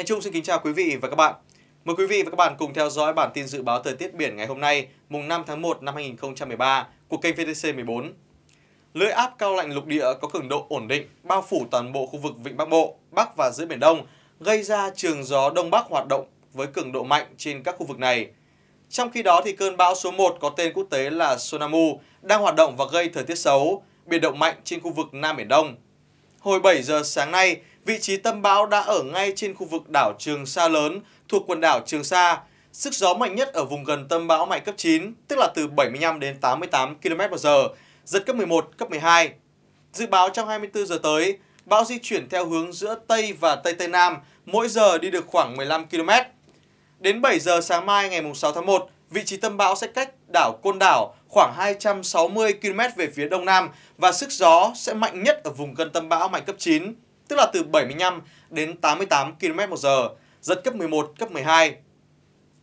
Thành Trung xin kính chào quý vị và các bạn. Mời quý vị và các bạn cùng theo dõi bản tin dự báo thời tiết biển ngày hôm nay, mùng 5 tháng 1 năm 2013 của kênh VTC 14. Lưỡi áp cao lạnh lục địa có cường độ ổn định, bao phủ toàn bộ khu vực Vịnh Bắc Bộ, Bắc và giữa Biển Đông, gây ra trường gió Đông Bắc hoạt động với cường độ mạnh trên các khu vực này. Trong khi đó, thì cơn bão số 1 có tên quốc tế là Sonamu đang hoạt động và gây thời tiết xấu, biển động mạnh trên khu vực Nam Biển Đông. Hồi 7 giờ sáng nay, Vị trí tâm bão đã ở ngay trên khu vực đảo Trường Sa lớn thuộc quần đảo Trường Sa. Sức gió mạnh nhất ở vùng gần tâm bão mạnh cấp 9, tức là từ 75 đến 88 km/h, giật cấp 11, cấp 12. Dự báo trong 24 giờ tới, bão di chuyển theo hướng giữa Tây và Tây Tây Nam, mỗi giờ đi được khoảng 15 km. Đến 7 giờ sáng mai ngày 6 tháng 1, vị trí tâm bão sẽ cách đảo Côn Đảo khoảng 260 km về phía đông nam và sức gió sẽ mạnh nhất ở vùng gần tâm bão mạnh cấp 9, tức là từ 75 đến 88 km/h, giật cấp 11, cấp 12.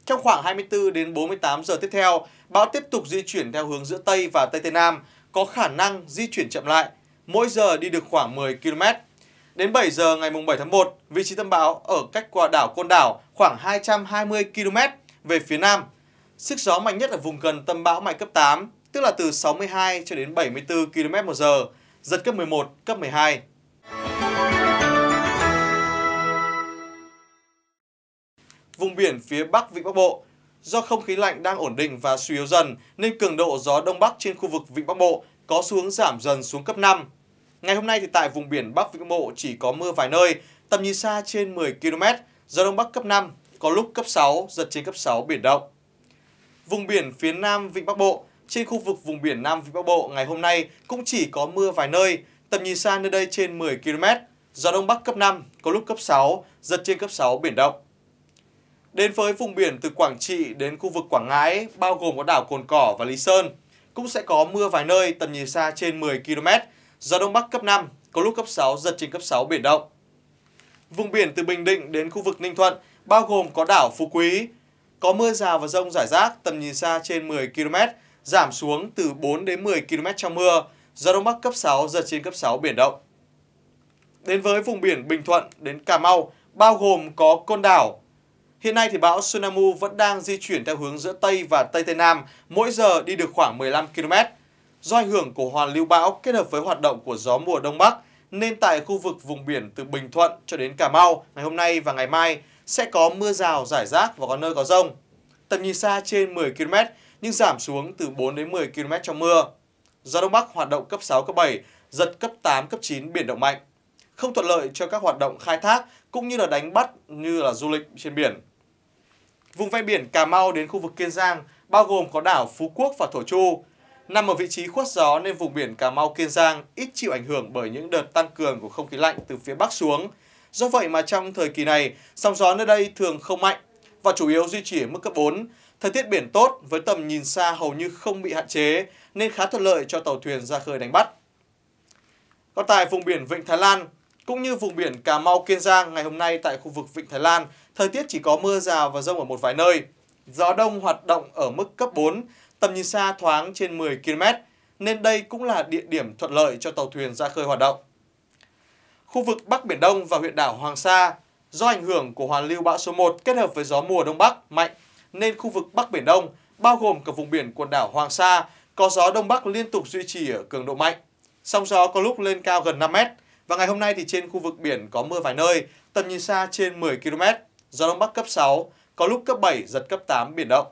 Trong khoảng 24 đến 48 giờ tiếp theo, bão tiếp tục di chuyển theo hướng giữa Tây và Tây Tây Nam, có khả năng di chuyển chậm lại, mỗi giờ đi được khoảng 10 km. Đến 7 giờ ngày 7 tháng 1, vị trí tâm bão ở cách qua đảo Côn Đảo khoảng 220 km về phía Nam. Sức gió mạnh nhất ở vùng gần tâm bão mạnh cấp 8, tức là từ 62 cho đến 74 km/h, giật cấp 11, cấp 12. vùng biển phía Bắc Vịnh Bắc Bộ. Do không khí lạnh đang ổn định và suy yếu dần nên cường độ gió Đông Bắc trên khu vực Vịnh Bắc Bộ có xu hướng giảm dần xuống cấp 5. Ngày hôm nay thì tại vùng biển Bắc Vịnh Bắc Bộ chỉ có mưa vài nơi, tầm nhìn xa trên 10 km, gió Đông Bắc cấp 5, có lúc cấp 6, giật trên cấp 6 biển động. Vùng biển phía Nam Vịnh Bắc Bộ, trên khu vực vùng biển Nam Vịnh Bắc Bộ ngày hôm nay cũng chỉ có mưa vài nơi, tầm nhìn xa nơi đây trên 10 km, gió Đông Bắc cấp 5, có lúc cấp 6, giật trên cấp 6 biển động. Đến với vùng biển từ Quảng Trị đến khu vực Quảng Ngãi, bao gồm có đảo Cồn Cỏ và Lý Sơn, cũng sẽ có mưa vài nơi tầm nhìn xa trên 10 km, gió Đông Bắc cấp 5, có lúc cấp 6, giật trên cấp 6 biển động. Vùng biển từ Bình Định đến khu vực Ninh Thuận, bao gồm có đảo Phú Quý, có mưa rào và rông rải rác tầm nhìn xa trên 10 km, giảm xuống từ 4 đến 10 km trong mưa, gió Đông Bắc cấp 6, giật trên cấp 6 biển động. Đến với vùng biển Bình Thuận đến Cà Mau, bao gồm có Côn Đảo, Hiện nay thì bão Sunamu vẫn đang di chuyển theo hướng giữa Tây và Tây Tây Nam, mỗi giờ đi được khoảng 15 km. Do ảnh hưởng của hoàn lưu bão kết hợp với hoạt động của gió mùa Đông Bắc, nên tại khu vực vùng biển từ Bình Thuận cho đến Cà Mau ngày hôm nay và ngày mai sẽ có mưa rào rải rác và có nơi có rông. Tầm nhìn xa trên 10 km nhưng giảm xuống từ 4 đến 10 km trong mưa. Gió Đông Bắc hoạt động cấp 6, cấp 7, giật cấp 8, cấp 9, biển động mạnh. Không thuận lợi cho các hoạt động khai thác cũng như là đánh bắt như là du lịch trên biển. Vùng ven biển Cà Mau đến khu vực Kiên Giang bao gồm có đảo Phú Quốc và Thổ Chu. Nằm ở vị trí khuất gió nên vùng biển Cà Mau Kiên Giang ít chịu ảnh hưởng bởi những đợt tăng cường của không khí lạnh từ phía Bắc xuống. Do vậy mà trong thời kỳ này, sóng gió nơi đây thường không mạnh và chủ yếu duy trì ở mức cấp 4. Thời tiết biển tốt với tầm nhìn xa hầu như không bị hạn chế nên khá thuận lợi cho tàu thuyền ra khơi đánh bắt. Còn tại vùng biển Vịnh Thái Lan, cũng như vùng biển Cà Mau, Kiên Giang ngày hôm nay tại khu vực Vịnh Thái Lan, thời tiết chỉ có mưa rào và rông ở một vài nơi. Gió đông hoạt động ở mức cấp 4, tầm nhìn xa thoáng trên 10 km, nên đây cũng là địa điểm thuận lợi cho tàu thuyền ra khơi hoạt động. Khu vực Bắc Biển Đông và huyện đảo Hoàng Sa, do ảnh hưởng của hoàn lưu bão số 1 kết hợp với gió mùa Đông Bắc mạnh, nên khu vực Bắc Biển Đông, bao gồm cả vùng biển quần đảo Hoàng Sa, có gió Đông Bắc liên tục duy trì ở cường độ mạnh. Sóng gió có lúc lên cao gần 5 mét, và ngày hôm nay thì trên khu vực biển có mưa vài nơi, tầm nhìn xa trên 10 km, gió Đông Bắc cấp 6, có lúc cấp 7, giật cấp 8, biển động.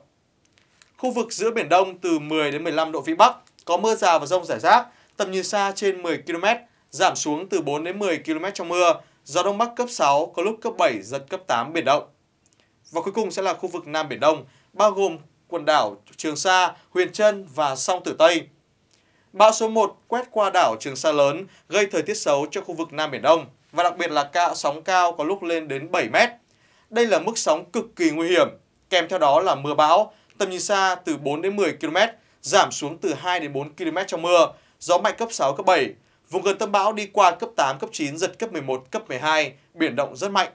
Khu vực giữa Biển Đông từ 10 đến 15 độ Vĩ Bắc, có mưa rào và rông rải rác, tầm nhìn xa trên 10 km, giảm xuống từ 4 đến 10 km trong mưa, gió Đông Bắc cấp 6, có lúc cấp 7, giật cấp 8, biển động. Và cuối cùng sẽ là khu vực Nam Biển Đông, bao gồm quần đảo Trường Sa, Huyền Trân và Song Tử Tây. Bão số 1 quét qua đảo Trường Sa lớn, gây thời tiết xấu cho khu vực Nam Biển Đông và đặc biệt là cả sóng cao có lúc lên đến 7 mét. Đây là mức sóng cực kỳ nguy hiểm, kèm theo đó là mưa bão, tầm nhìn xa từ 4 đến 10 km, giảm xuống từ 2 đến 4 km trong mưa, gió mạnh cấp 6, cấp 7. Vùng gần tâm bão đi qua cấp 8, cấp 9, giật cấp 11, cấp 12, biển động rất mạnh.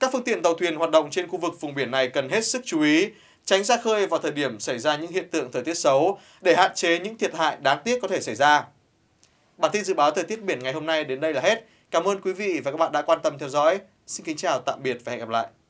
Các phương tiện tàu thuyền hoạt động trên khu vực vùng biển này cần hết sức chú ý tránh ra khơi vào thời điểm xảy ra những hiện tượng thời tiết xấu để hạn chế những thiệt hại đáng tiếc có thể xảy ra. Bản tin dự báo thời tiết biển ngày hôm nay đến đây là hết. Cảm ơn quý vị và các bạn đã quan tâm theo dõi. Xin kính chào tạm biệt và hẹn gặp lại.